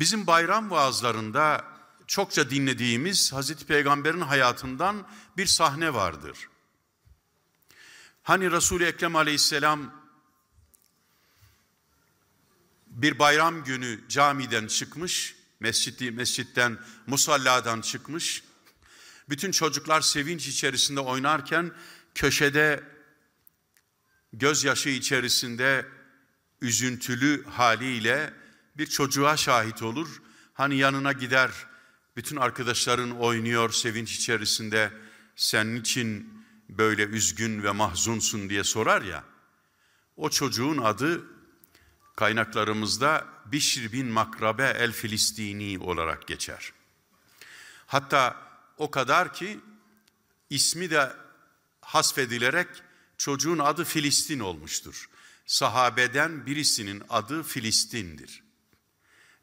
Bizim bayram vaazlarında çokça dinlediğimiz Hazreti Peygamber'in hayatından bir sahne vardır. Hani Resul-i Ekrem aleyhisselam bir bayram günü camiden çıkmış, mescidi, mescitten, musalladan çıkmış. Bütün çocuklar sevinç içerisinde oynarken köşede gözyaşı içerisinde üzüntülü haliyle bir çocuğa şahit olur. Hani yanına gider, bütün arkadaşların oynuyor sevinç içerisinde. Sen için böyle üzgün ve mahzunsun diye sorar ya. O çocuğun adı kaynaklarımızda Bişir bin Makrabe el Filistini olarak geçer. Hatta o kadar ki ismi de hasfedilerek çocuğun adı Filistin olmuştur. Sahabeden birisinin adı Filistin'dir.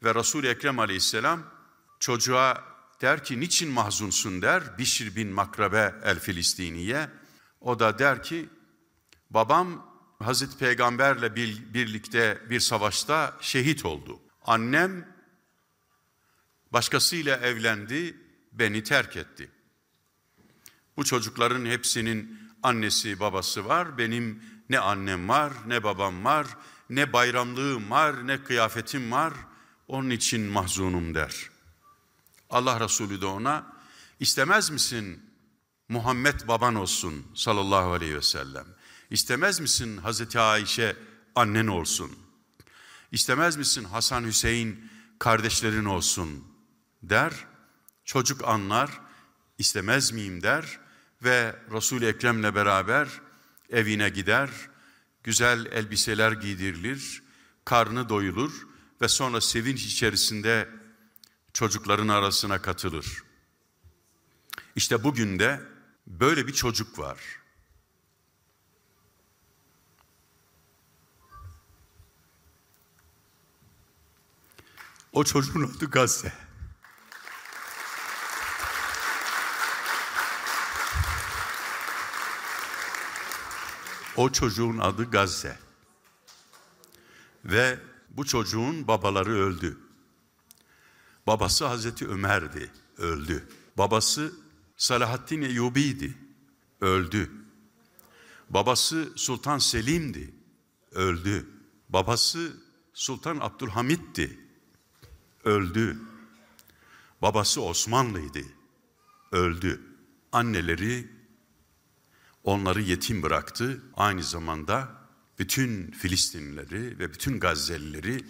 Ve resul Ekrem aleyhisselam çocuğa der ki niçin mahzunsun der. Bişir bin Makrabe el Filistiniye. O da der ki babam Hazreti Peygamberle birlikte bir savaşta şehit oldu. Annem başkasıyla evlendi, beni terk etti. Bu çocukların hepsinin annesi babası var. Benim ne annem var, ne babam var, ne bayramlığım var, ne kıyafetim var.'' Onun için mahzunum der. Allah Resulü de ona istemez misin Muhammed baban olsun sallallahu aleyhi ve sellem. İstemez misin Hazreti Ayşe annen olsun. İstemez misin Hasan Hüseyin kardeşlerin olsun der. Çocuk anlar istemez miyim der ve resul Ekrem'le beraber evine gider. Güzel elbiseler giydirilir, karnı doyulur ve sonra sevinç içerisinde çocukların arasına katılır. İşte bugün de böyle bir çocuk var. O çocuğun adı Gazze. O çocuğun adı Gazze. Ve bu çocuğun babaları öldü. Babası Hazreti Ömer'di, öldü. Babası Salahaddin Eyyubi'ydi, öldü. Babası Sultan Selim'di, öldü. Babası Sultan Abdülhamid'di, öldü. Babası Osmanlı'ydı, öldü. Anneleri onları yetim bıraktı. Aynı zamanda bütün Filistinlileri ve bütün Gazze'lileri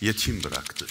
yetim bıraktı.